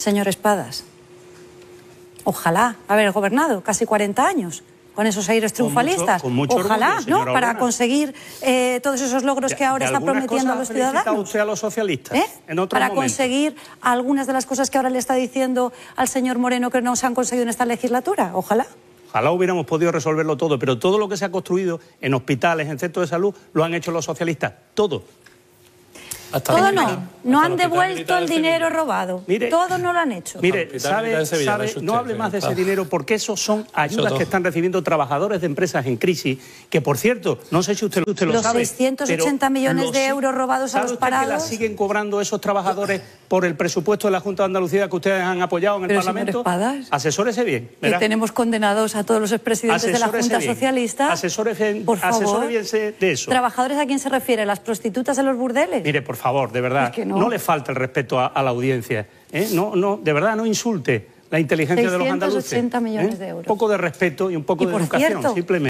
Señor Espadas, ojalá haber gobernado casi 40 años con esos aires triunfalistas. Ojalá, ¿no? Para conseguir eh, todos esos logros que ahora está prometiendo a los ciudadanos. usted a los socialistas. ¿Eh? Para conseguir algunas de las cosas que ahora le está diciendo al señor Moreno que no se han conseguido en esta legislatura. Ojalá. Ojalá hubiéramos podido resolverlo todo, pero todo lo que se ha construido en hospitales, en centros de salud, lo han hecho los socialistas. Todo no. No han devuelto el dinero robado. Todos no lo han hecho. Mire, sabe, sabe, no hable más de ese dinero porque esos son ayudas que están recibiendo trabajadores de empresas en crisis, que por cierto, no sé si usted, lo sabe los 680 millones de euros robados a los parados. Que las siguen cobrando esos trabajadores por el presupuesto de la Junta de Andalucía que ustedes han apoyado en el Parlamento. Espadas, asesórese bien. Y tenemos condenados a todos los expresidentes de la Junta Socialista. Asesórese, por favor. de eso. ¿Trabajadores a quién se refiere? ¿Las prostitutas en los burdeles? Mire, por favor, de verdad, no. le falta el respeto a, la audiencia. ¿eh? No, no, de verdad, no insulte la inteligencia de los andaluces. ¿eh? millones de euros. Un poco de respeto y un poco de educación, simplemente.